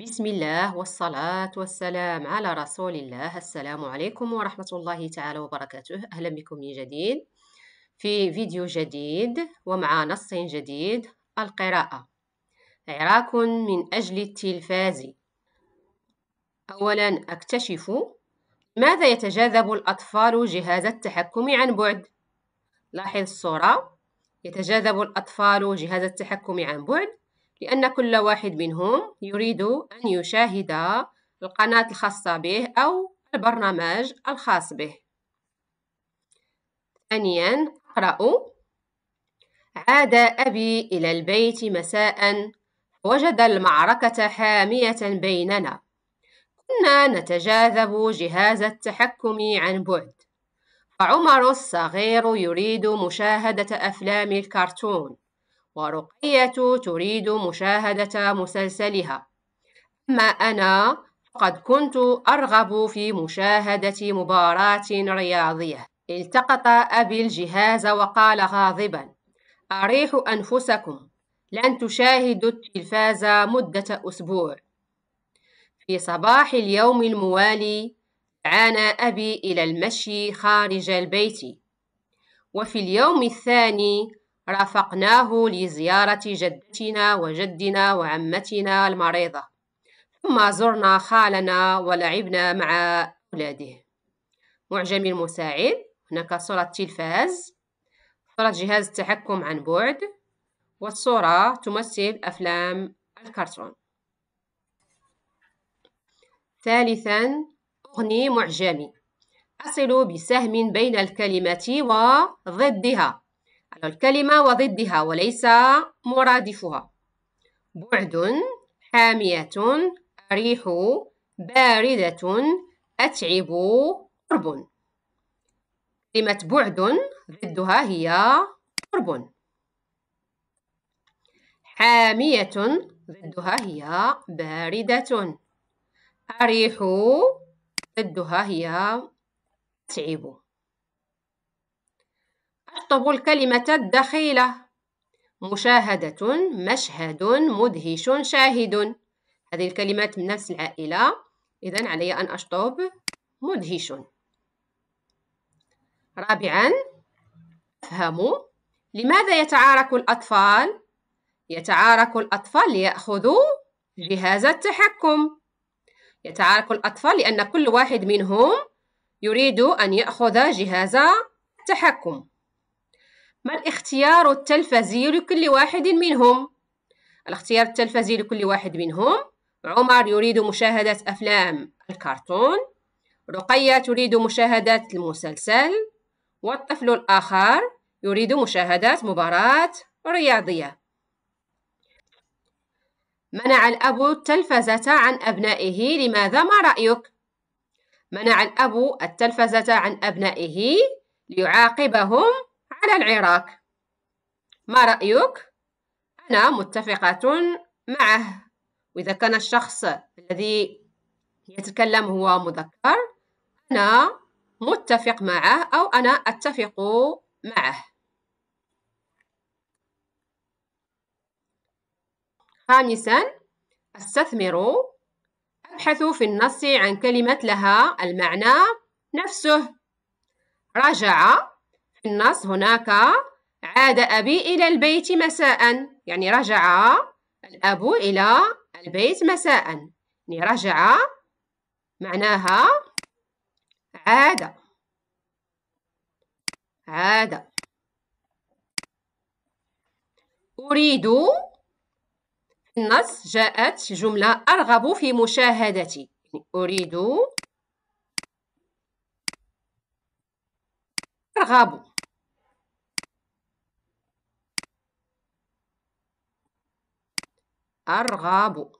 بسم الله والصلاة والسلام على رسول الله السلام عليكم ورحمة الله تعالى وبركاته أهلا بكم من جديد في فيديو جديد ومع نص جديد القراءة عراك من أجل التلفاز أولا أكتشف ماذا يتجاذب الأطفال جهاز التحكم عن بعد لاحظ الصورة يتجاذب الأطفال جهاز التحكم عن بعد لأن كل واحد منهم يريد أن يشاهد القناة الخاصة به أو البرنامج الخاص به ثانيا اقرأ عاد أبي إلى البيت مساء وجد المعركة حامية بيننا كنا نتجاذب جهاز التحكم عن بعد فعمر الصغير يريد مشاهدة أفلام الكرتون ورقية تريد مشاهدة مسلسلها أما أنا فقد كنت أرغب في مشاهدة مباراة رياضية التقط أبي الجهاز وقال غاضبا أريحوا أنفسكم لن تشاهدوا التلفاز مدة أسبوع في صباح اليوم الموالي عانى أبي إلى المشي خارج البيت وفي اليوم الثاني رافقناه لزيارة جدتنا وجدنا وعمتنا المريضة ثم زرنا خالنا ولعبنا مع أولاده معجم المساعد هناك صورة تلفاز صورة جهاز التحكم عن بعد والصورة تمثل أفلام الكرتون ثالثا أغني معجمي أصل بسهم بين الكلمة وضدها الكلمة وضدها وليس مرادفها بعد حامية أريح باردة أتعب قرب كلمة بعد ضدها هي قرب حامية ضدها هي باردة أريح ضدها هي أتعب يخطب الكلمة الدخيلة مشاهدة مشهد مدهش شاهد هذه الكلمات من نفس العائلة إذا علي أن أشطب مدهش رابعا افهموا لماذا يتعارك الأطفال؟ يتعارك الأطفال ليأخذوا جهاز التحكم يتعارك الأطفال لأن كل واحد منهم يريد أن يأخذ جهاز التحكم ما الاختيار التلفزي لكل واحد منهم الاختيار التلفزي لكل واحد منهم عمر يريد مشاهدة أفلام الكرتون رقية تريد مشاهدة المسلسل والطفل الآخر يريد مشاهدة مباراة رياضية منع الأب التلفزة عن أبنائه لماذا ما رأيك؟ منع الأب التلفزة عن أبنائه ليعاقبهم على العراق ما رأيك؟ أنا متفقة معه وإذا كان الشخص الذي يتكلم هو مذكر أنا متفق معه أو أنا أتفق معه خامسا استثمر أبحث في النص عن كلمة لها المعنى نفسه رجع في النص هناك عاد أبي إلى البيت مساء يعني رجع الأب إلى البيت مساء يعني رجع معناها عاد عاد أريد النص جاءت جملة أرغب في مشاهدتي يعني أريد أرغب أرغب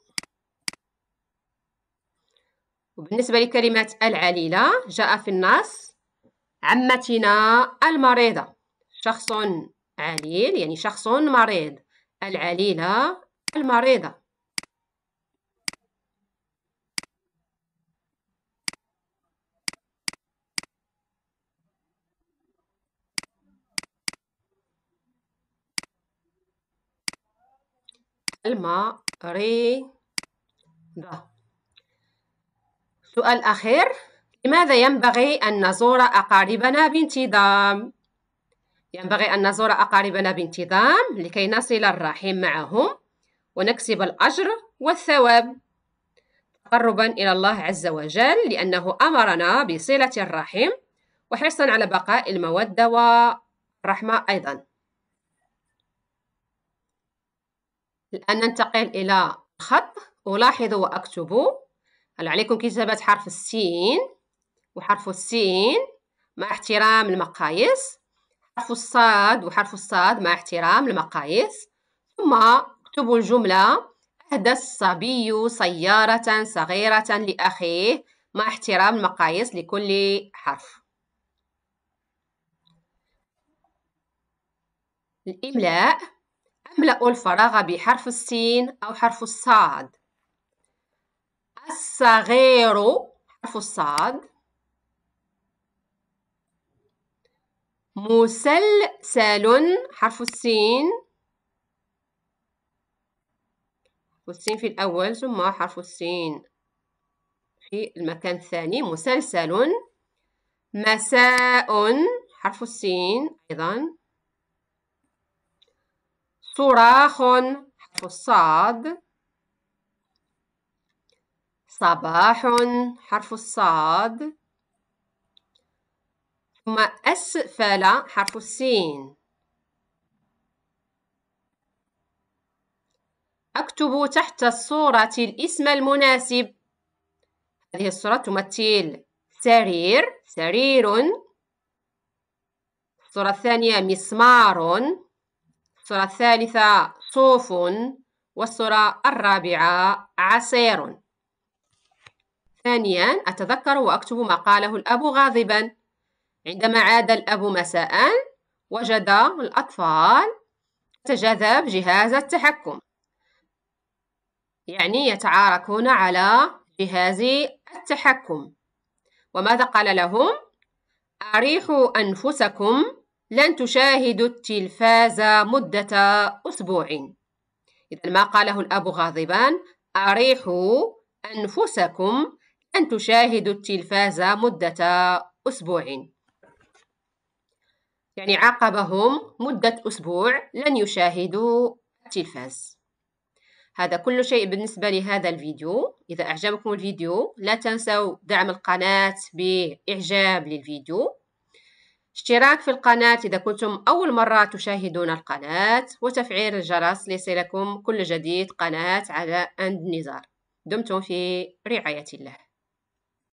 وبالنسبة لكلمة العليلة جاء في النص عمتنا المريضة شخص عليل يعني شخص مريض العليلة المريضة كلمة ري دا. سؤال أخير لماذا ينبغي أن نزور أقاربنا بانتظام؟ ينبغي أن نزور أقاربنا بانتظام لكي نصل الرحم معهم ونكسب الأجر والثواب تقربا إلى الله عز وجل لأنه أمرنا بصلة الرحم وحرصا على بقاء المودة والرحمة أيضا الآن ننتقل إلى الخط ألاحظ وأكتبوا هل عليكم كتابة حرف السين وحرف السين مع احترام المقاييس حرف الصاد وحرف الصاد مع احترام المقاييس ثم اكتبوا الجملة أهدى الصبي سيارة صغيرة لأخيه مع احترام المقاييس لكل حرف الإملاء املأ الفراغ بحرف السين أو حرف الصاد الصغير حرف الصاد مسلسل حرف السين والسين في الأول ثم حرف السين في المكان الثاني مسلسل مساء حرف السين أيضا صراخ حرف الصاد صباح حرف الصاد ثم أسفل حرف السين أكتب تحت الصورة الاسم المناسب هذه الصورة تمثل سرير سرير الصورة الثانية مسمار الصورة الثالثة صوف والصورة الرابعة عصير ثانيا أتذكر وأكتب ما قاله الأب غاضبا عندما عاد الأب مساء وجد الأطفال تجاذب جهاز التحكم يعني يتعاركون على جهاز التحكم وماذا قال لهم أريحوا أنفسكم لن تشاهد التلفاز مدة أسبوع إذا ما قاله الأب غاضبا أريحوا أنفسكم أن تشاهدوا التلفاز مدة أسبوع يعني عاقبهم مدة أسبوع لن يشاهدوا التلفاز هذا كل شيء بالنسبة لهذا الفيديو إذا أعجبكم الفيديو لا تنسوا دعم القناة بإعجاب للفيديو اشتراك في القناة إذا كنتم أول مرة تشاهدون القناة وتفعيل الجرس ليصلكم كل جديد قناة على أند نزار دمتم في رعاية الله